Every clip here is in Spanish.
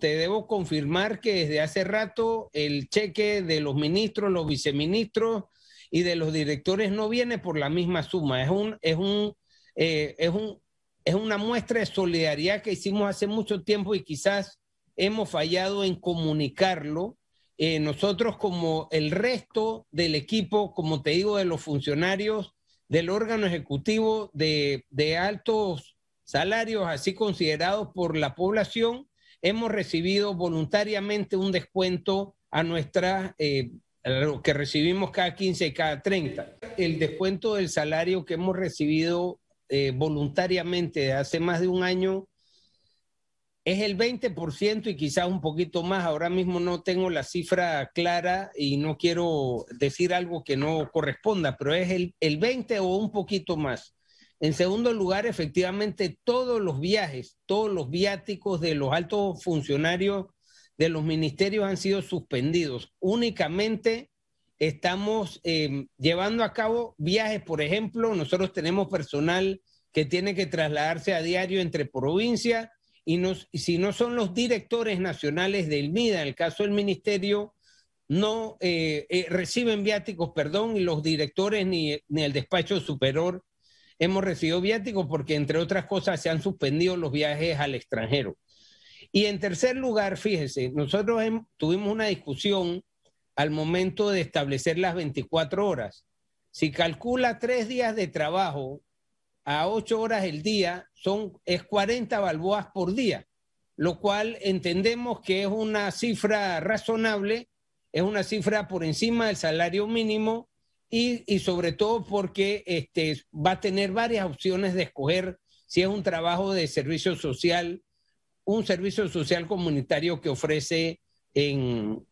te debo confirmar que desde hace rato el cheque de los ministros, los viceministros y de los directores no viene por la misma suma. Es un, es un, eh, es un, es una muestra de solidaridad que hicimos hace mucho tiempo y quizás hemos fallado en comunicarlo. Eh, nosotros como el resto del equipo, como te digo, de los funcionarios del órgano ejecutivo de altos salarios, así considerados por la población, hemos recibido voluntariamente un descuento a nuestra, eh, lo que recibimos cada 15 y cada 30. El descuento del salario que hemos recibido eh, voluntariamente hace más de un año es el 20% y quizás un poquito más. Ahora mismo no tengo la cifra clara y no quiero decir algo que no corresponda, pero es el, el 20 o un poquito más. En segundo lugar, efectivamente, todos los viajes, todos los viáticos de los altos funcionarios de los ministerios han sido suspendidos. Únicamente estamos em, llevando a cabo viajes, por ejemplo, nosotros tenemos personal que tiene que trasladarse a diario entre provincias y nos, si no son los directores nacionales del MIDA, en el caso del ministerio, no eh, eh, reciben viáticos, perdón, y los directores ni, ni el despacho superior hemos recibido viáticos porque, entre otras cosas, se han suspendido los viajes al extranjero. Y en tercer lugar, fíjese, nosotros tuvimos una discusión al momento de establecer las 24 horas. Si calcula tres días de trabajo a ocho horas el día, son, es 40 balboas por día, lo cual entendemos que es una cifra razonable, es una cifra por encima del salario mínimo y, sobre todo porque este, va a tener varias opciones de escoger si es un trabajo de servicio social, un servicio social comunitario que ofrece en,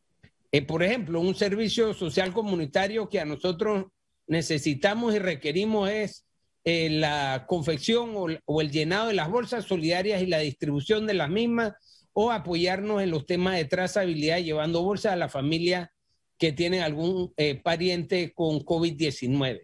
eh, por ejemplo, un servicio social comunitario que a nosotros necesitamos y requerimos es eh, la confección o, o, el llenado de las bolsas solidarias y la distribución de las mismas, o apoyarnos en los temas de trazabilidad llevando bolsas a la familia que tienen algún eh, pariente con COVID-19.